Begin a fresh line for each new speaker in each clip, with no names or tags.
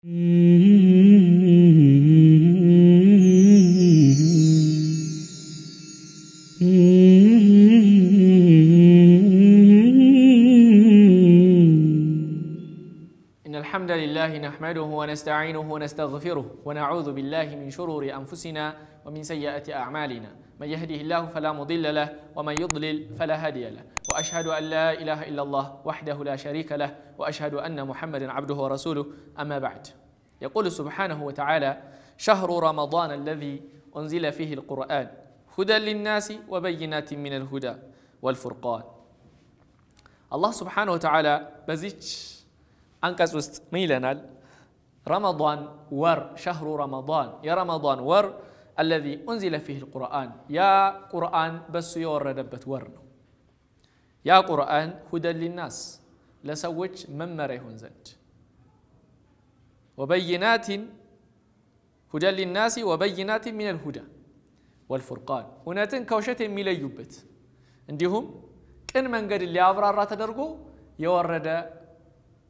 الحمد لله نحمده ونستعينه ونستغفره ونعوذ بالله من شرور أنفسنا ومن سيئة أعمالنا من يهده الله فلا مضل له ومن يضلل فلا هادي له واشهد ان لا اله الا الله وحده لا شريك له واشهد ان محمدا عبده ورسوله اما بعد يقول سبحانه وتعالى شهر رمضان الذي انزل فيه القران هدى للناس وبينات من الهدى والفرقان الله سبحانه وتعالى بزيج አንቀጽ ውስጥ رمضان ور شهر رمضان يا رمضان ور الذي أنزل فيه القرآن يا قرآن بس يور ردبت ور يا قرآن هدى للناس لسويت من مريهن زند وبينات هدى للناس وبينات من الهدى والفرقان هنا تنكوشت ميلا يبت عندهم كن من قد اللي عبر الرات درقو يورد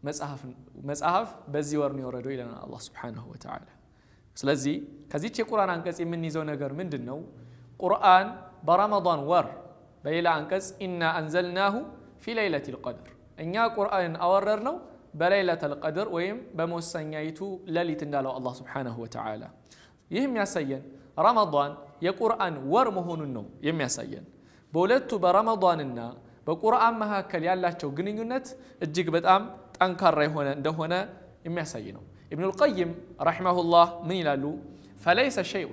مسأحف مسأحف بزي ورني وردو إلى الله سبحانه وتعالى سلزي كزيت قرآن عن من نزونا قر قرآن برمضان ور بيلا أنكز إنا أنزلناه في ليلة القدر إن يا قرآن أوررنا بليلة القدر ويم بموسن يتو للي تندالو الله سبحانه وتعالى يهم يسين رمضان يا قرآن ورمهون النوم يهم يسين بولدتو برمضاننا بقرآن مها كل يالا شو جنينت الجيك بتأم تنكر هنا ده هنا يهم يسينه ابن القيم رحمه الله من يلالو فليس شيء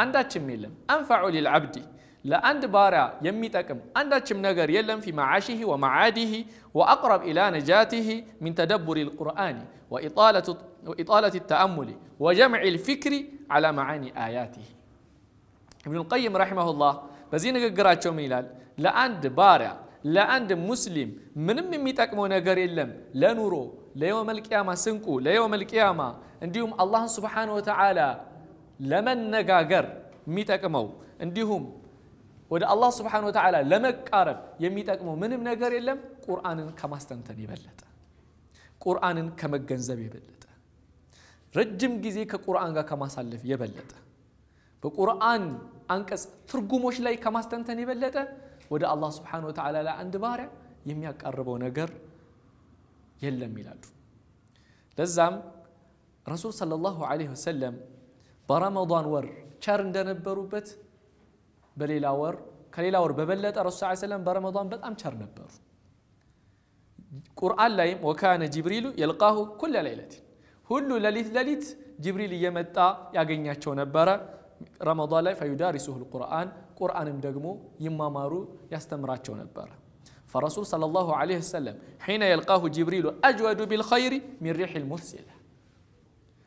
عندك ميلم أنفع للعبد لا لأند باريا يميتكم أند أشم نجر يلم في معاشه ومعاده وأقرب إلى نجاته من تدبر القرآن وإطالة وإطالة التأمل وجمع الفكر على معاني آياته ابن القيم رحمه الله بزين قراءة ميلال لأند باريا لأند مسلم من يميتكم نجر يلم لا يوم القيامة سنكو يوم القيامة عندهم الله سبحانه وتعالى لمن نجاجر ميتكمو عندهم وده الله سبحانه وتعالى لمك قارب يميتك مو منم نجار يلم قرآن كما استنتن يبلت قرآن كما جنزب يبلت رجم جزيك قرآن كما سلف يبلت بقرآن أنكس ترجموش لي كما استنتن يبلت وده الله سبحانه وتعالى لا عند بارع يميك قربو نجار يلم ميلاد لزم رسول صلى الله عليه وسلم برمضان ور شارن دنبرو بيت بليلا ور كليلا ور ببلت الرسول عليه وسلم برمضان بل أم شر نبر قرآن لايم وكان جبريل يلقاه كل ليلة هل لليت لليت جبريل يمتا يغنيا شو نبرا رمضان لايم فيدارسه القرآن قرآن مدقمو يما مارو يستمرا شو نبرا فرسول صلى الله عليه وسلم حين يلقاه جبريل أجود بالخير من ريح المرسله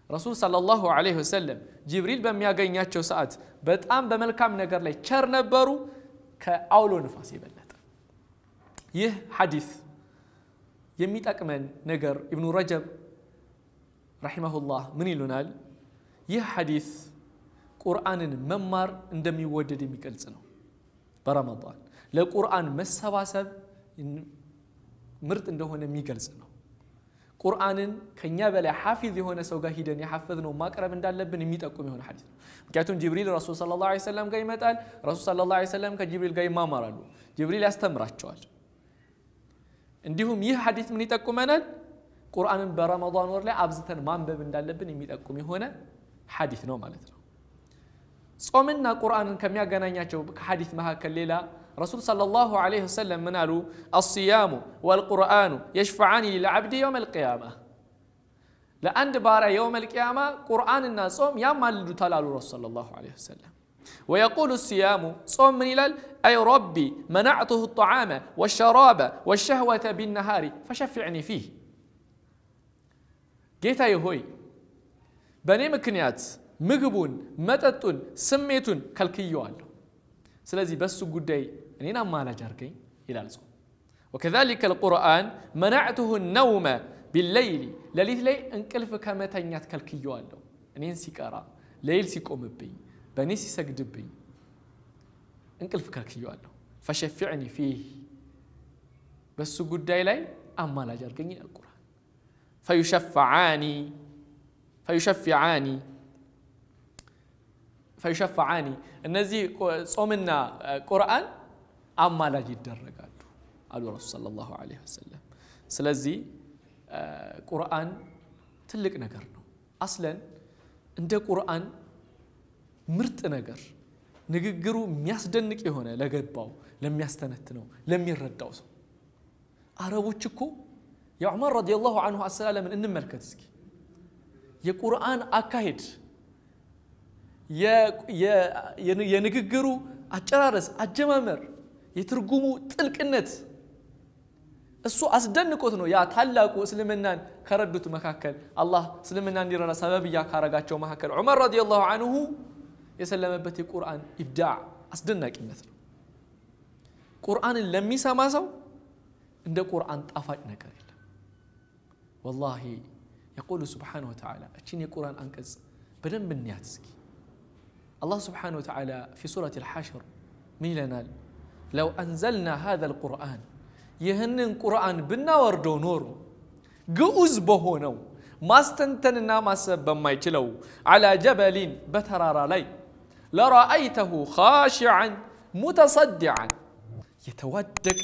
رسول صلى الله عليه وسلم جبريل بمياغين ياتشو ساعت بتقام بملكام نقر لي چر نبرو كأولو نفاسي بلد يه حديث يميت أكمن نقر ابن رجب رحمه الله من لونال يه حديث قرآن ممار اندم يودد ميكالسنو برمضان لو قرآن مسهواسب مرت اندهون ميكالسنو ቁርአንን ከኛ በላይ ሐፊዝ የሆነ ሰው ጋር ሂደን የሐፈዝነው ማቅረብ እንዳለብን የሚጠቁም የሆነ ሐዲስ ነው። ምክንያቱም ጅብሪል ረሱል ሰለላሁ ዐለይሂ ወሰለም ጋር ይመጣል። ረሱል ሰለላሁ ዐለይሂ ወሰለም ከጅብሪል ጋር ይማማራሉ። ጅብሪል ያስተምራቸዋል። እንዲሁም ይህ ሐዲስ ምን ይጠቁመናል? ቁርአንን በረመዳን ወር ላይ አብዝተን ማንበብ እንዳለብን የሚጠቁም የሆነ ሐዲስ ነው ማለት ነው። ጾምና ቁርአንን ከሚያገናኛቸው ከሐዲስ መካከል ሌላ رسول صلى الله عليه وسلم منالو الصيام والقرآن يشفعان للعبد يوم القيامة لأن بارا يوم القيامة قرآن الناس صوم تلالو رسول صلى الله عليه وسلم ويقول الصيام صوم من إلال أي ربي منعته الطعام والشراب والشهوة بالنهار فشفعني فيه ጌታ ሆይ بني مكنيات مغبون መጠጡን፣ سميتون ከልክየዋለሁ። سلازي በሱ ጉዳይ يعني نام ما نجركي إلى الزو وكذلك القرآن منعته النوم بالليل لليث لي انكلف كما تنيات كالكيو اللو يعني انسي ليل سي قوم بي بنيسي سقد بي انكلف كالكيو اللو فشفعني فيه بس قد لي أما لا جرقيني القرآن فيشفعاني فيشفعاني فيشفعاني النزي صومنا آه، قرآن አማላጅ ይደረጋሉ አሉ ረሱል ሰለላሁ ዐለይሂ ወሰለም። ስለዚህ ቁርአን ትልቅ ነገር ነው። አስለን እንደ ቁርአን ምርጥ ነገር ንግግሩ የሚያስደንቅ የሆነ ለገባው ለሚያስተነትነው ለሚረዳው ሰው አረቦች እኮ የዑመር ረዲየላሁ አንሁ አሰላለምን እንመልከት እስኪ። የቁርአን አካሄድ የንግግሩ አጨራረስ፣ አጀማመር يترجمو تلك النت السو أصدقنا كثنو يا تحلا وسلمنا كردت مكاكل الله سلمنا نديرنا سبب يا كارجات شو مكاكل عمر رضي الله عنه يسلم بتي القرآن إبداع أصدقنا كنت القرآن لم يسا ما سو عند القرآن طفت نكر والله يقول سبحانه وتعالى أتشيني القرآن أنكز بدن بالنيات الله سبحانه وتعالى في سورة الحشر ميلنا لو أنزلنا هذا القرآن يهنن قرآن بنا وردو نورو قؤز بهونو ما استنتننا ما سبب ما يتلو على جبل بترارا لي لرأيته خاشعا متصدعا يتودك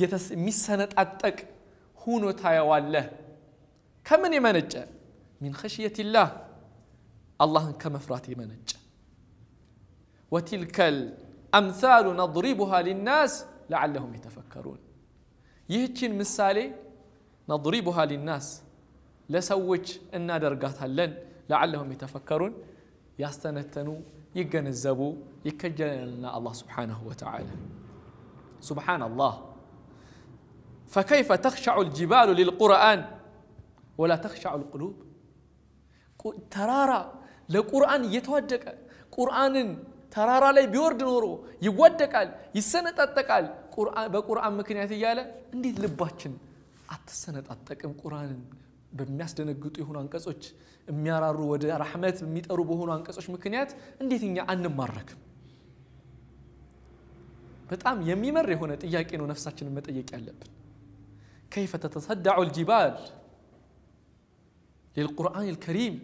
يتسمسنت أتك هونو له كمن يمنج من خشية الله الله كم فرات يمنج وتلك أمثال نضربها للناس لعلهم يتفكرون يهجن مثالي نضربها للناس لسوج إن درقاتها لن لعلهم يتفكرون يستنتنوا يجنزبوا يكجل لنا الله سبحانه وتعالى سبحان الله فكيف تخشع الجبال للقرآن ولا تخشع القلوب ترارا لقرآن يتوجك قرآن ተራራ ላይ ቢወርድ ኖሮ ይወደቃል፣ ይሰነጣጠቃል። በቁርአን ምክንያት እያለ እንዴት ልባችን አትሰነጣጠቅም? ቁርአንን በሚያስደነግጡ የሆኑ አንቀጾች የሚያራሩ ወደ ረሕመት የሚጠሩ በሆኑ አንቀጾች ምክንያት እንዴት እኛ አንማረክም? በጣም የሚመር የሆነ ጥያቄ ነው ነፍሳችንን መጠየቅ ያለብን። ከይፈ ተተሰዳዑ ልጅባል ሊልቁርአን ልከሪም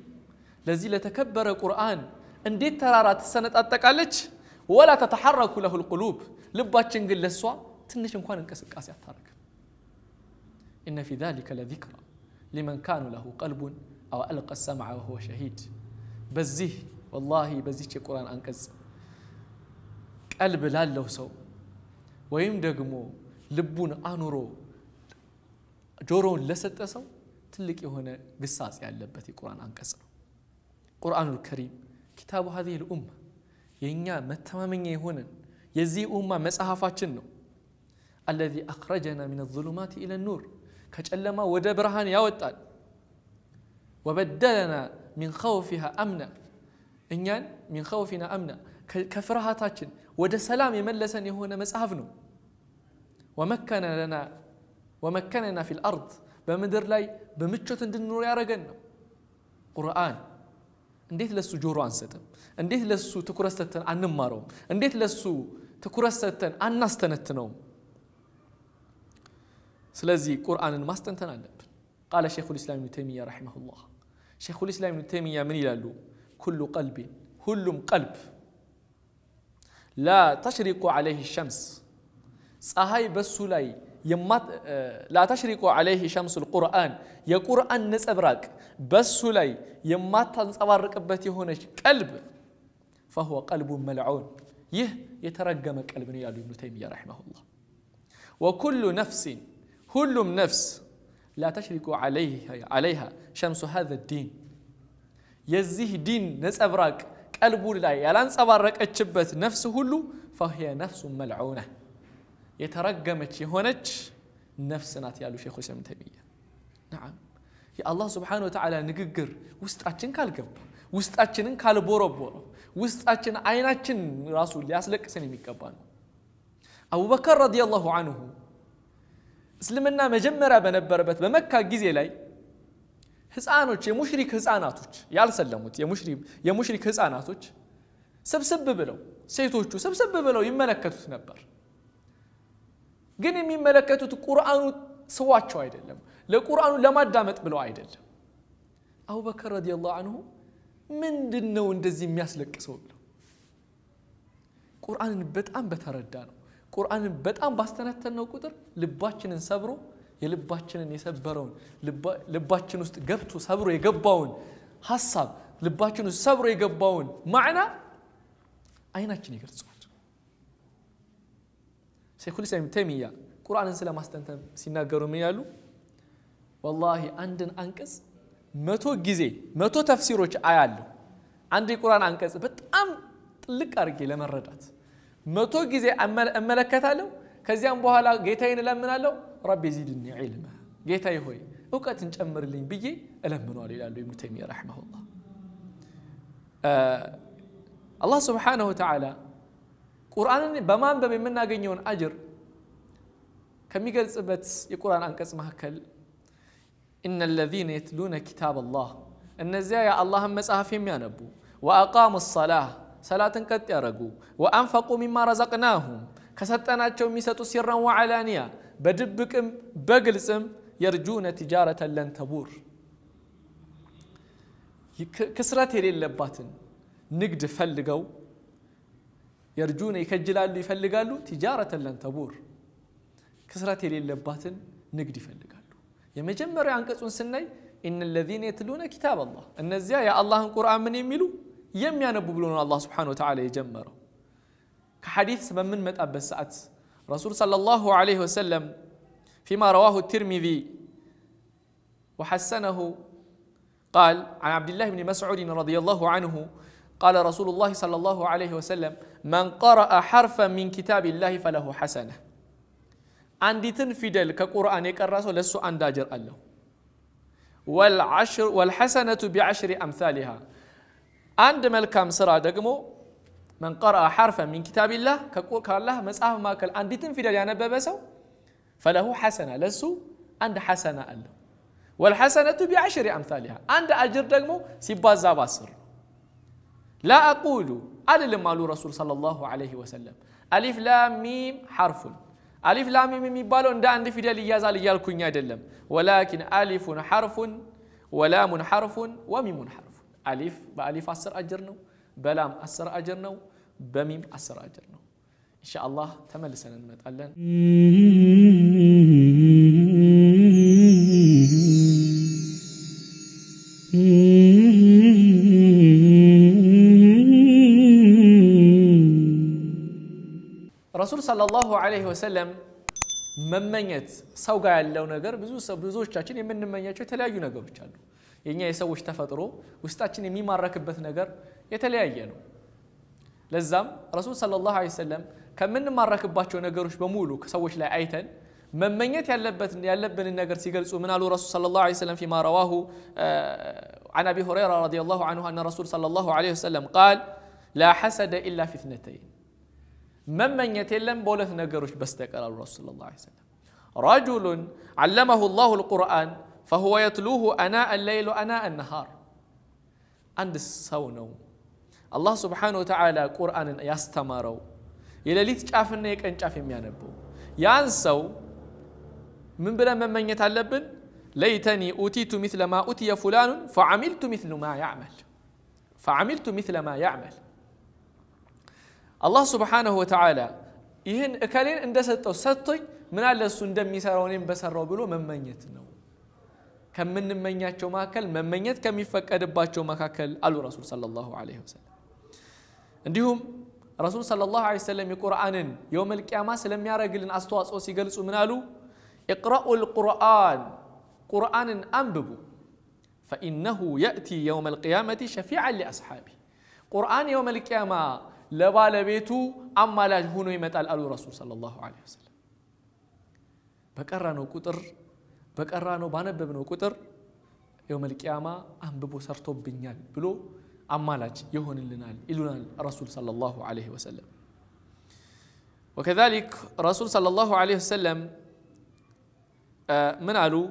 ለዚህ ለተከበረ ቁርአን እንዴት ተራራ ትሰነጣጠቃለች? ወላ ተተሐረኩ ለሁል ቁሉብ ልባችን ግን ለእሷ ትንሽ እንኳን እንቅስቃሴ አታደርግም። ኢነ ፊ ዛሊከ ለዚክራ ሊመን ካኑ ለሁ ቀልቡን አው አልቀ ሰምዐ ወሁወ ሸሂድ። በዚህ ወላሂ በዚች የቁርአን አንቀጽ ቀልብ ላለው ሰው ወይም ደግሞ ልቡን አኑሮ ጆሮውን ለሰጠ ሰው ትልቅ የሆነ ግሳጼ ያለበት የቁርአን አንቀጽ ነው። ቁርአኑል ከሪም كتاب هذه الأمة ينيا متمامن يهون يزي أمة مسحافاتشن نو الذي أخرجنا من الظلمات إلى النور كجلما ودا برهان ياوطال وبدلنا من خوفها أمنا እኛን ሚን ከውፊና አምና ከፍርሃታችን ወደ ሰላም የመለሰን የሆነ ومكن لنا ومكننا في الأرض بمدر لي በምቾት እንድንኖር يا ነው قرآن እንዴት ለሱ ጆሮ አንሰጥም? እንዴት ለሱ ትኩረት ሰጥተን አንማረውም? እንዴት ለሱ ትኩረት ሰጥተን አናስተነትነውም? ስለዚህ ቁርአንን ማስተንተን አለብን። ቃለ ሸይኹ ልእስላም ብን ተይሚያ ረሒመሁላህ። ሸይኹ ልእስላም ብን ተይሚያ ምን ይላሉ? ኩሉ ቀልቢን ሁሉም ቀልብ ላ ተሽሪቁ ዓለይህ ሸምስ ፀሐይ በሱ ላይ يمات لا تشرق عليه شمس القرآن يا قرآن أبراك بس لي يمات تنصبرك بتي هونش قلب فهو قلب ملعون يه يترجم قلب يا ابن تيمية رحمه الله وكل نفس كل نفس لا تشرق عليها عليها شمس هذا الدين يزيه دين أبراك قلب لا صبرك اتشبت نفس هلو فهي نفس ملعونه የተረገመች የሆነች ነፍስ ናት ያሉ ሼክ ሁሴን ተይሚያ ናም የአላህ ስብሓን ወተዓላ ንግግር ውስጣችን ካልገባ ውስጣችንን ካልቦረቦረ ውስጣችን አይናችን ራሱ ሊያስለቅሰን የሚገባ ነው አቡበከር ረዲየላሁ አንሁ እስልምና መጀመሪያ በነበረበት በመካ ጊዜ ላይ ህፃኖች የሙሽሪክ ህፃናቶች ያልሰለሙት የሙሽሪክ ህፃናቶች ስብስብ ብለው ሴቶቹ ስብስብ ብለው ይመለከቱት ነበር ግን የሚመለከቱት ቁርአኑ ስዋቸው አይደለም። ለቁርአኑ ለማዳመጥ ብለው አይደለም። አቡበከር ረዲየላሁ አንሁ ምንድን ነው እንደዚህ የሚያስለቅሰው ብለው ቁርአንን በጣም በተረዳ ነው። ቁርአንን በጣም ባስተነተነው ቁጥር ልባችንን ሰብሮ የልባችንን የሰበረውን ልባችን ውስጥ ገብቶ ሰብሮ የገባውን ሀሳብ ልባችን ውስጥ ሰብሮ የገባውን ማዕና አይናችን ይገልጸዋል። شيخ الاسلام تيميه قران سلام استنت سيناገሩ ميالو والله عندن انقص 100 غزي 100 تفسيروش ايالو عند القران انقص بتام طلق ارجي لمردات 100 غزي املكتالو كزيام بوحالا جيتاين لمنالو ربي زيدني علما جيتاي هوي اوقاتن چمرلين بيي لمنوال يلالو ابن تيميه رحمه الله آه الله سبحانه وتعالى أجر በማንበብ የምናገኘውን سبت ከሚገልጽበት የቁርአን አንቀጽ كل إن الذين يتلون كتاب الله النزايا يا الله يا نبو وأقاموا الصلاة صلاة قد يرقوا وأنفقوا مما رزقناهم كستناچو ميسطو سرا وعلانيا بدبكم بقلصم يرجون تجارة لن تبور كسرات የሌለባትን نقد ፈልገው يرجون يكجلالو يفلقالو تجارة لن تبور كسرة لباتن نقد يفلقالو يا مجمر عن كسون سني إن الذين يتلون كتاب الله إن الزيا يا الله القرآن من يميلو يم يا بقولون الله سبحانه وتعالى يجمره كحديث سبب من مت أبسأت رسول صلى الله عليه وسلم فيما رواه الترمذي وحسنه قال عن عبد الله بن مسعود رضي الله عنه قال رسول الله صلى الله عليه وسلم من قرأ حرفا من كتاب الله فله حسنة عندتن فيدل كقرآن يكرس لسو عند أجر الله والعشر والحسنة بعشر أمثالها عند ملكام سرا دقمو من قرأ حرفا من كتاب الله كقول قال الله مسأه ما كل عندتن فيدل يعني ببسو فله حسنة لسو عند حسنة الله والحسنة بعشر أمثالها عند أجر دقمو سيبازا باسر لا أقول أنا لما رسول صلى الله عليه وسلم ألف لام ميم حرف ألف لام ميم بالون دا عندي في دالي يزال يالكون يدلم ولكن ألف حرف ولام حرف وميم حرف ألف بألف أسر أجرنا بلام أسر أجرنا بميم أسر أجرنا إن شاء الله تملسنا نمتقلن Mm-hmm. ረሱል ሰለላሁ ዐለይሂ ወሰለም መመኘት ሰው ጋር ያለው ነገር ብዙ ብዙዎቻችን የምንመኛቸው የተለያዩ ነገሮች አሉ። የእኛ የሰዎች ተፈጥሮ ውስጣችን የሚማረክበት ነገር የተለያየ ነው። ለዛም ረሱል ሰለላሁ ዐለይሂ ወሰለም ከምንማረክባቸው ነገሮች በሙሉ ከሰዎች ላይ አይተን መመኘት ያለብንን ነገር ሲገልጹ ምን አሉ ረሱል ሰለላሁ ዐለይሂ ወሰለም ፊማ ረዋሁ عن أبي هريرة رضي الله عنه أن الرسول صلى الله عليه وسلم قال لا حسد إلا في اثنتين ممن يتلم بولث نجروش بستك على الرسول صلى الله عليه وسلم رجل علمه الله القرآن فهو يتلوه أناء الليل وأناء النهار عند السونو الله سبحانه وتعالى قرآن يستمرو إلى ليت شافن يك أن شاف يمينبو يانسو من بلا ممن يتلبن ليتني أوتيت مثل ما أوتي فلان فعملت مثل ما يعمل فعملت مثل ما يعمل الله سبحانه وتعالى يهن أكلين عند سطو سطي من على السند ميسارونين بسروا بلو من من يتنو كم من من يتشو ماكل من من يت كم يفك أدباتشو ماكل قالوا رسول صلى الله عليه وسلم عندهم رسول صلى الله عليه وسلم القرآن يوم القيامة سلم يا رجل أستوى أصوصي قلس ومنالو اقرأوا القرآن قرآن أنببوا فإنه يأتي يوم القيامة شفيعا لأصحابه قرآن يوم القيامة لبالا بيتو أما لا هونو يمتال ألو رسول صلى الله عليه وسلم بكرانو كتر بكرانو بانا ببنو كتر يوم القيامة أم ببو سرطو بنيال بلو أما لا يهون لنال إلونا الرسول صلى الله عليه وسلم وكذلك رسول صلى الله عليه وسلم من علو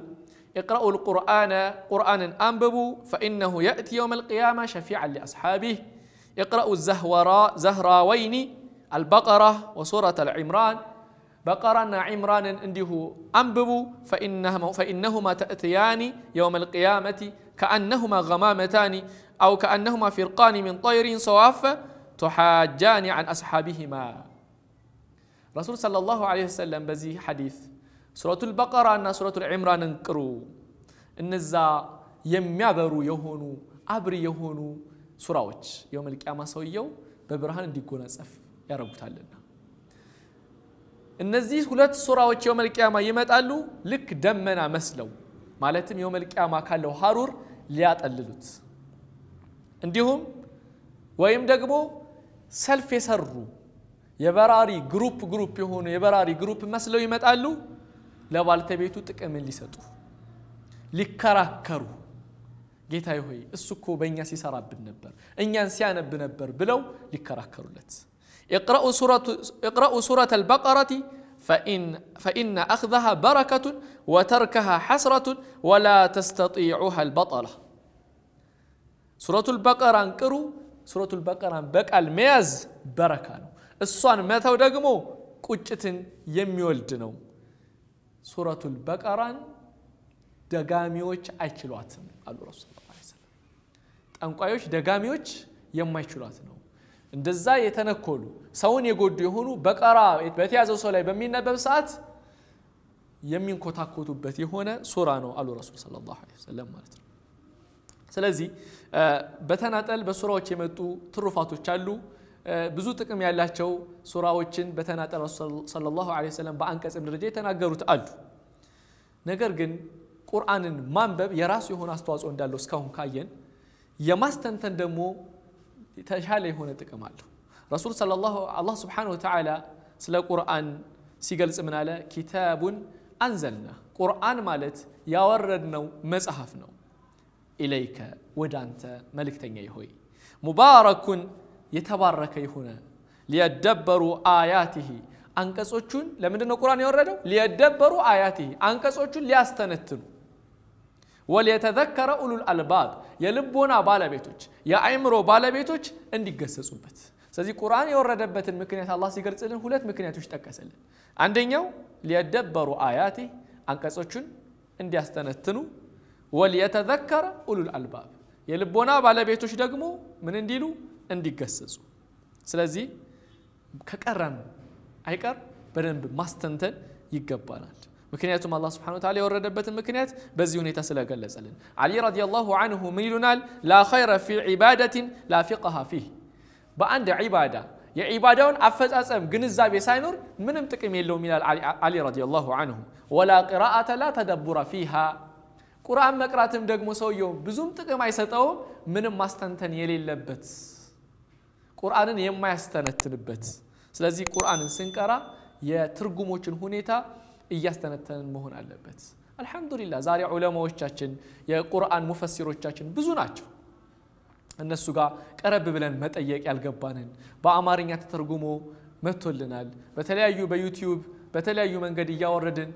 اقرأوا القرآن قرآنا أنببوا فإنه يأتي يوم القيامة شفيعا لأصحابه اقرأوا الزهورا زهراوين البقرة وسورة العمران بقرة عمران عنده أنببوا فإنهما, فإنهما تأتيان يوم القيامة كأنهما غمامتان أو كأنهما فرقان من طير صواف تحاجان عن أصحابهما رسول صلى الله عليه وسلم بزي حديث سورة البقرة أن سورة العمران انكروا يم የሚያበሩ يهونو أبري يهونو ሱራዎች የውመል ቂያማ ሰውየው በብርሃን እንዲጎናጸፍ ያረጉታልና እነዚህ ሁለት ሱራዎች የውመል ቂያማ ይመጣሉ ልክ ደመና መስለው ማለትም የውመል ቂያማ ካለው ሀሩር ሊያጠልሉት እንዲሁም ወይም ደግሞ ሰልፍ የሰሩ የበራሪ ግሩፕ ግሩፕ የሆኑ የበራሪ ግሩፕ መስለው ይመጣሉ ለባልተቤቱ ጥቅምን ሊሰጡ ሊከራከሩ ጌታዬ ሆይ እሱ እኮ በእኛ ሲሰራብን ነበር እኛን ሲያነብ ነበር ብለው ሊከራከሩለት اقرأوا سورة البقرة فإن, فإن أخذها بركة وتركها حسرة ولا تستطيعها البطلة سورة البقرة انكروا سورة البقرة بقى المياز بركة الصان متى دقمو ቁጭትን የሚወልድ ነው ሱረቱል በቀራን ደጋሚዎች አይችሏትም አሉ ረሱል ጠንቋዮች፣ ደጋሚዎች የማይችሏት ነው። እንደዛ የተነኮሉ ሰውን የጎዱ የሆኑ በቀራ በተያዘው ሰው ላይ በሚነበብ ሰዓት የሚንኮታኮቱበት የሆነ ሱራ ነው አሉ ረሱል ሰለላሁ ዐለይሂ ወሰለም ማለት ነው። ስለዚህ በተናጠል በሱራዎች የመጡ ትሩፋቶች አሉ። ብዙ ጥቅም ያላቸው ሱራዎችን በተናጠል ረሱል ሰለላሁ ዐለይሂ ወሰለም በአንቀጽም ደረጃ የተናገሩት አሉ። ነገር ግን ቁርአንን ማንበብ የራሱ የሆነ አስተዋጽኦ እንዳለው እስካሁን ካየን የማስተንተን ደግሞ ተሻለ የሆነ ጥቅም አለው ረሱል አላህ ስብሓን ወተዓላ ስለ ቁርአን ሲገልጽ ምን አለ ኪታቡን አንዘልና ቁርአን ማለት ያወረድነው መጽሐፍ ነው ኢለይከ ወደ አንተ መልእክተኛ ሆይ ሙባረኩን የተባረከ የሆነ ሊያደበሩ አያትህ አንቀጾቹን ለምንድን ነው ቁርአን የወረደው ሊያደበሩ አያትህ አንቀጾቹን ሊያስተነትኑ ወልየተዘከረ ኡሉል አልባብ የልቦና ባለቤቶች የአእምሮ ባለቤቶች እንዲገሰጹበት ስለዚህ ቁርአን የወረደበትን ምክንያት አላህ ሲገልጽልን ሁለት ምክንያቶች ጠቀሰልን አንደኛው ሊያደበሩ አያቴ አንቀጾቹን እንዲያስተነትኑ ወልየተዘከረ ኡሉል አልባብ የልቦና ባለቤቶች ደግሞ ምን እንዲሉ እንዲገሰጹ ስለዚህ ከቀረም አይቀር በደንብ ማስተንተን ይገባናል مكنياتهم الله سبحانه وتعالى يورد بات المكنيات بزيون يتسلى قال لزلن علي رضي الله عنه من لا خير في عبادة لا فقها فيه بأند عبادة يا عبادة أفز أسم جنزا بسينور من امتكم يلو من علي رضي الله عنه ولا قراءة لا تدبر فيها قرآن مقراتم دقم سو يوم بزوم تقم عيسى من مستنتن يلي اللبت قرآن يم ما يستنتن بت سلزي قرآن سنكرا يا ترجموشن هنيتا እያስተነተንን መሆን አለበት አልሐምዱሊላ ዛሬ ዑለማዎቻችን የቁርአን ሙፈሲሮቻችን ብዙ ናቸው እነሱ ጋር ቀረብ ብለን መጠየቅ ያልገባንን በአማርኛ ተተርጉሞ መጥቶልናል በተለያዩ በዩቲዩብ በተለያዩ መንገድ እያወረድን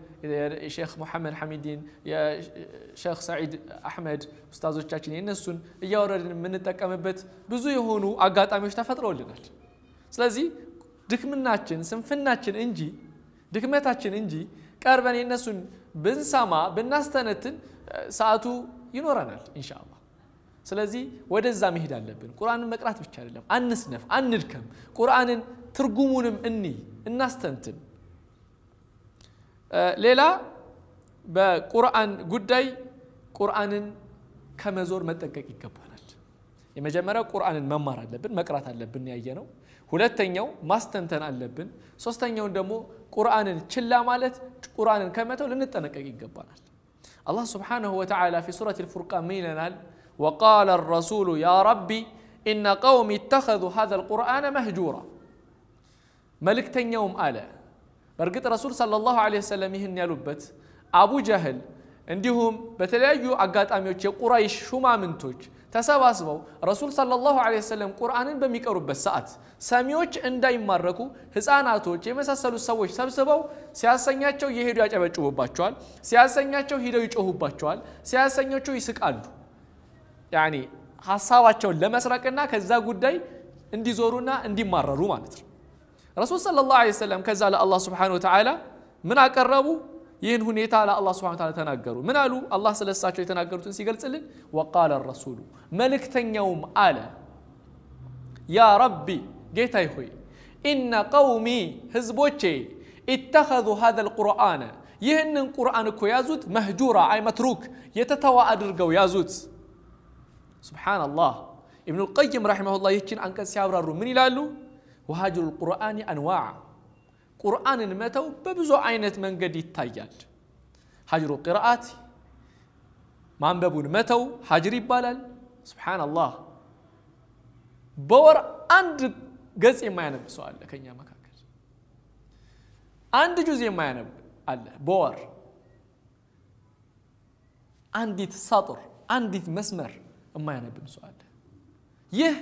ሼክ ሙሐመድ ሐሚዲን የሼክ ሰዒድ አሕመድ ኡስታዞቻችን የእነሱን እያወረድን የምንጠቀምበት ብዙ የሆኑ አጋጣሚዎች ተፈጥረውልናል ስለዚህ ድክምናችን ስንፍናችን እንጂ ድክመታችን እንጂ ቀርበን የነሱን ብንሰማ ብናስተነትን ሰዓቱ ይኖረናል እንሻ ስለዚህ ወደዛ መሄድ አለብን። ቁርአንን መቅራት ብቻ አይደለም። አንስነፍ፣ አንድከም። ቁርአንን ትርጉሙንም እንይ፣ እናስተንትን። ሌላ በቁርአን ጉዳይ ቁርአንን ከመዞር መጠንቀቅ ይገባናል። የመጀመሪያው ቁርአንን መማር አለብን፣ መቅራት አለብን ያየ ነው። ሁለተኛው ማስተንተን አለብን ሶስተኛውን ደግሞ ቁርአንን ችላ ማለት ቁርአንን ከመተው ልንጠነቀቅ ይገባናል الله سبحانه وتعالى في سورة الفرقان من وقال الرسول يا ربي إن قومي اتخذوا هذا القرآن مهجورا ملك يوم آلا برقت رسول صلى الله عليه وسلم يهن يلبت أبو جهل عندهم بتلاقيو أقات أميوتش قريش شو ما منتوج ተሰባስበው ረሱል ሰለላሁ ዐለይሂ ወሰለም ቁርአንን በሚቀሩበት ሰዓት ሰሚዎች እንዳይማረኩ ህፃናቶች የመሳሰሉት ሰዎች ሰብስበው ሲያሰኛቸው እየሄዱ ያጨበጭቡባቸዋል፣ ሲያሰኛቸው ሂደው ይጮሁባቸዋል፣ ሲያሰኛቸው ይስቃሉ። ያኒ ሀሳባቸውን ለመስረቅና ከዛ ጉዳይ እንዲዞሩና እንዲማረሩ ማለት ነው። ረሱል ሰለላሁ ዐለይሂ ወሰለም ከዛ ለአላህ ስብሓነ ወተዓላ ምን አቀረቡ? ين هنيتا الله سبحانه وتعالى تناجروا من قالوا الله سلسة شيء تناجروا تنسي قال تسلن وقال الرسول ملك يوم على يا ربي جيت هاي إن قومي هزبوتشي اتخذوا هذا القرآن يهن القرآن كويازوت مهجورة عي متروك يتتوى أدرقوا يازوت سبحان الله ابن القيم رحمه الله يهجن عن كسيابرا الرومين لالو وهاجر القرآن أنواعه قرآن المتو ببزو عينة من قد يتايال حجر القراءات ما ببون متو حجر بالال سبحان الله بور عند جزء ما ينب سؤال لك يا مكاكر عند جزء ما ينب بور عند سطر عند مسمر ما ينب سؤال يه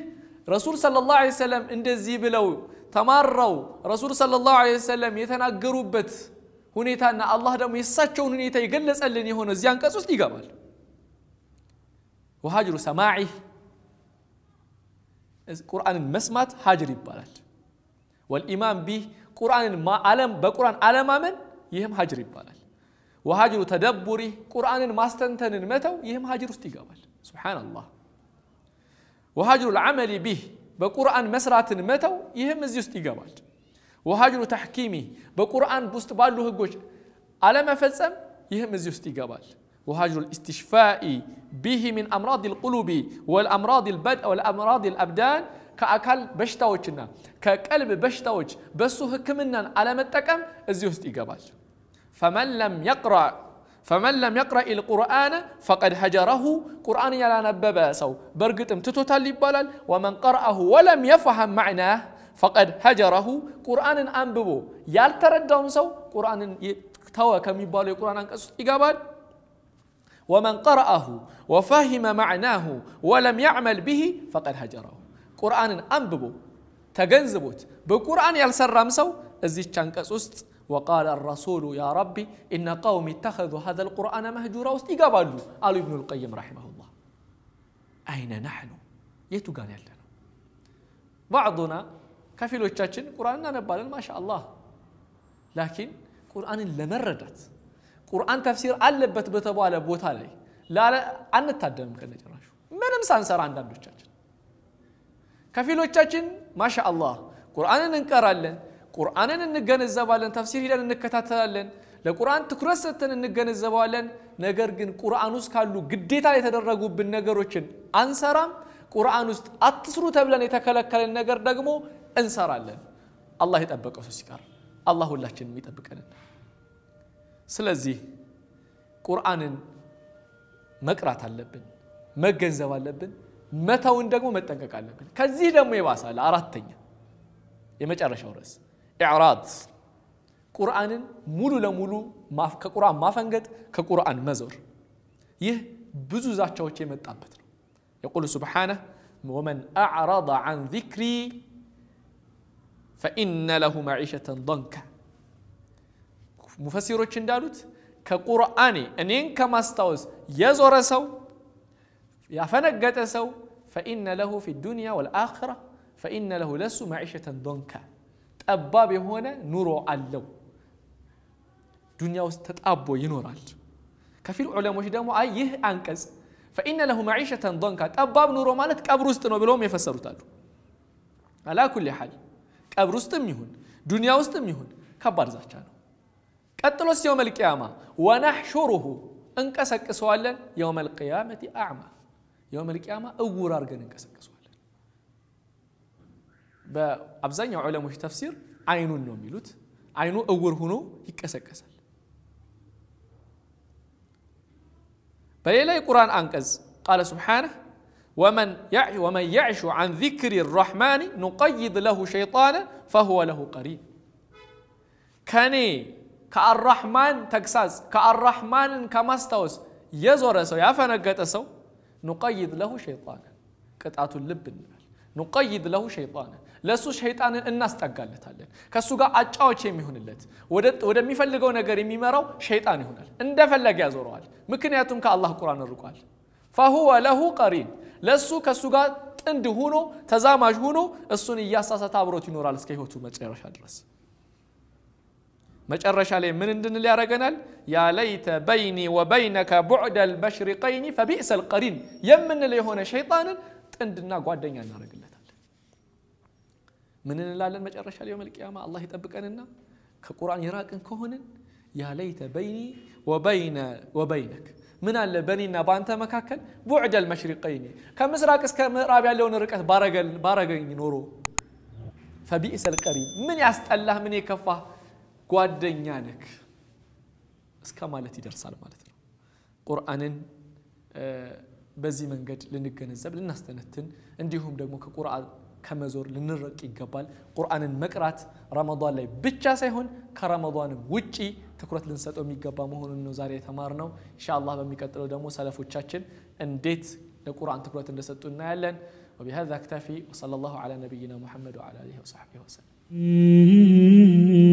رسول صلى الله عليه وسلم عند زيبلو ተማረው ረሱል ሰለላሁ ዐለይሂ ወሰለም የተናገሩበት ሁኔታና አላህ ደግሞ የእሳቸውን ሁኔታ የገለጸልን የሆነ እዚህ አንቀጽ ውስጥ ይገባል ወሀጅሩ ሰማዒህ ቁርአንን መስማት ሀጅር ይባላል ወልኢማን ቢህ ቁርአንን አለም በቁርአን አለማመን ይህም ሀጅር ይባላል ወሀጅሩ ተደቡሪህ ቁርአንን ማስተንተንን መተው ይህም ሀጅር ውስጥ ይገባል ስብሓናላህ ወሀጅሩ ልዓመሊ ቢህ بقرآن مسرات متو يهم زيوس تيقابات وهاجر تحكيمي بقرآن በቁርአን ውስጥ قوش على ما فلسم يهم زيوس تيقابات وهاجر الاستشفاء به من أمراض القلوب والأمراض البدء والأمراض الأبدان كأكل بشتاوشنا كقلب بشتاوش بسو هكمنا على متكم زيوس تيقابات فمن لم يقرأ فمن لم يقرأ القرآن فقد هجره قرآن يلا نببا سو برغتم تتوتال يبالال ومن قرأه ولم يفهم معناه فقد هجره قرآن أنببو يالتردهم سو قرآن توا كم يبالو القرآن أنقص يغبال ومن قرأه وفهم معناه ولم يعمل به فقد هجره قرآن أنببو تغنزبوت بقرآن يالسرام سو ازي تشانقص است وقال الرسول يا ربي إن قوم اتخذوا هذا القرآن مهجورا واستقبلوا قال ابن القيم رحمه الله أين نحن؟ يتقال لنا بعضنا كفلو تشاتشن قرآننا نبال ما شاء الله لكن قرآن لمردت قرآن تفسير ألبت بتبو على بوتالي لا لا أنا تدم كنا جراش من مسان سر عندنا تشاتشن كفلو تشاتشن ما شاء الله قرآننا نكرر لنا ቁርአንን እንገነዘባለን ተፍሲር ሂደን እንከታተላለን ለቁርአን ትኩረት ሰጥተን እንገነዘበዋለን ነገር ግን ቁርአን ውስጥ ካሉ ግዴታ የተደረጉብን ነገሮችን አንሰራም ቁርአን ውስጥ አትስሩ ተብለን የተከለከለን ነገር ደግሞ እንሰራለን አላህ የጠበቀው ሰው ሲቀር አላህ ሁላችንም ይጠብቀንን ስለዚህ ቁርአንን መቅራት አለብን መገንዘብ አለብን መተውን ደግሞ መጠንቀቅ አለብን ከዚህ ደግሞ የባሳለ አራተኛ የመጨረሻው ርዕስ إعراض قرآن ملو لملو ماف كقرآن ما فنجد كقرآن مزور يه بزوزة شو شيء يقول سبحانه ومن أعرض عن ذكري فإن له معيشة ضنكا مفسر دالوت كقرآن أنين كما استوز يزور سو يفنجت سو فإن له في الدنيا والآخرة فإن له لس معيشة ضنكا طباب يهونه نورو አለው دنيا ተጣቦ ይኖራል ከፊል ዑለሞች ደግሞ አይ ይህ አንቀጽ فإن له معيشة ضنكا طباب نورو مالت قبرست نو بلوم يفسروتالو على كل حال قبرستم يهون دنيا وستم يهون كبار زاچانو قتلوس يوم القيامة ونحشره انكسكسوالن يوم القيامة أعمى يوم القيامة أغور أرغن انكسكسو በአብዛኛው ዑለሞች ተፍሲር አይኑን ነው የሚሉት አይኑ እውር ሆኖ ይቀሰቀሳል በሌላ የቁርአን አንቀጽ ቃለ ስብሓንህ ومن يعش ومن يعش عن ذكر الرحمن نقيض له شيطانا فهو له قريب كني كالرحمن تكساز كالرحمن كمستوس يزور سو يافنقت سو نقيض له شيطانا قطعة اللب نقيض له شيطانا لسو شيطان الناس تقالت هلا كسوغا أجاو شيء مهون اللت ودت ودت مفل جونا قريم مراو شيطان هون هلا إن ده فل جازوروال ممكن ياتون كالله القرآن الرقال فهو له قرين لسو كسوغا عند هونو تزاماج هونو السنية ساسة تعبرو تنور على سكيه وتو متشرش الدرس متشرش عليه من عندنا اللي رجنال يا ليت بيني وبينك بعد المشرقين فبئس القرين يمن اللي هون شيطان عندنا قادين يا رجل من الله مجرش اليوم القيامة الله يطبق أننا كقرآن يراك إن كهن يا ليت بيني وبين وبينك من اللي بنينا بانتا مكاكل بعد المشرقين كم سراك اسكا مرابع اللي ونرك بارقل بارقين نورو فبئس القريب من يستأل الله من يكفى قواد دنيانك اسكا مالتي درسال مالتنا قرآن بزي من قد لنستنتن عندهم دقمو كقرآن كمزور لنرق يقبل قرآن المقرات رمضان لي بيتشا سيهون كرمضان وجي تكرت لنسات أمي قبل مهون النزاري تمارنا إن شاء الله بميكاتلو دمو سلف وچاتشن انديت لقرآن تكرت لنسات النايلا وبهذا اكتفي وصلى الله على نبينا محمد وعلى آله وصحبه وسلم